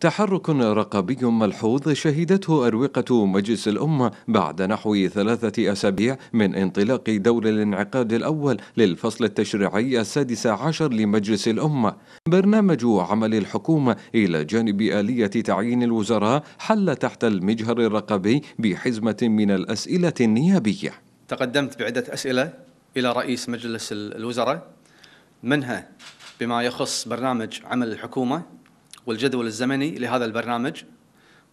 تحرك رقابي ملحوظ شهدته أروقة مجلس الأمة بعد نحو ثلاثة أسابيع من انطلاق دور الانعقاد الأول للفصل التشريعي السادس عشر لمجلس الأمة برنامج عمل الحكومة إلى جانب آلية تعيين الوزراء حل تحت المجهر الرقابي بحزمة من الأسئلة النيابية تقدمت بعدة أسئلة إلى رئيس مجلس الوزراء منها بما يخص برنامج عمل الحكومة والجدول الزمني لهذا البرنامج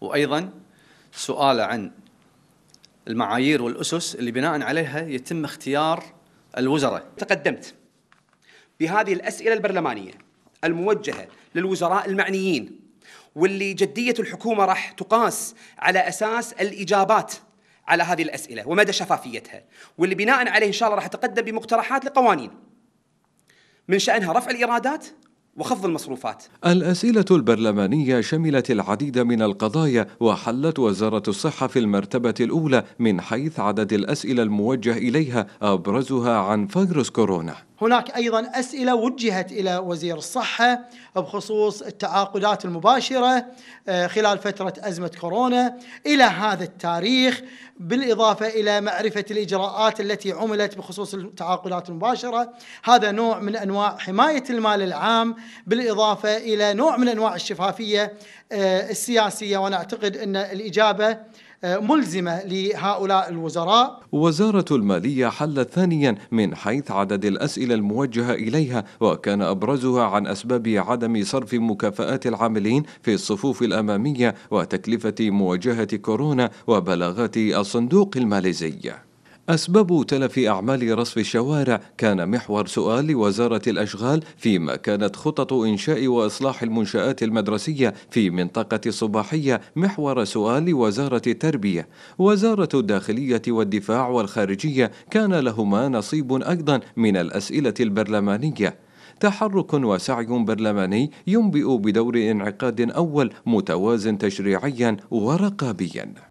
وايضا سؤاله عن المعايير والاسس اللي بناء عليها يتم اختيار الوزراء. تقدمت بهذه الاسئله البرلمانيه الموجهه للوزراء المعنيين واللي جديه الحكومه راح تقاس على اساس الاجابات على هذه الاسئله ومدى شفافيتها واللي بناء عليه ان شاء الله راح اتقدم بمقترحات لقوانين من شانها رفع الايرادات وخفض المصروفات الأسئلة البرلمانية شملت العديد من القضايا وحلت وزارة الصحة في المرتبة الأولى من حيث عدد الأسئلة الموجه إليها أبرزها عن فيروس كورونا هناك أيضا أسئلة وجهت إلى وزير الصحة بخصوص التعاقدات المباشرة آه، خلال فترة أزمة كورونا إلى هذا التاريخ بالإضافة إلى معرفة الإجراءات التي عملت بخصوص التعاقدات المباشرة هذا نوع من أنواع حماية المال العام بالإضافة إلى نوع من أنواع الشفافية آه، السياسية وأنا أعتقد أن الإجابة آه، ملزمة لهؤلاء الوزراء وزارة المالية حلت ثانيا من حيث عدد الأسئلة الموجهة إليها وكان أبرزها عن أسباب عدم صرف مكافآت العاملين في الصفوف الأمامية وتكلفة مواجهة كورونا وبلاغات الصندوق الماليزي أسباب تلف أعمال رصف الشوارع كان محور سؤال لوزارة الأشغال فيما كانت خطط إنشاء وإصلاح المنشآت المدرسية في منطقة الصباحية محور سؤال لوزارة التربية وزارة الداخلية والدفاع والخارجية كان لهما نصيب أيضا من الأسئلة البرلمانية تحرك وسعي برلماني ينبئ بدور انعقاد أول متوازن تشريعيا ورقابيا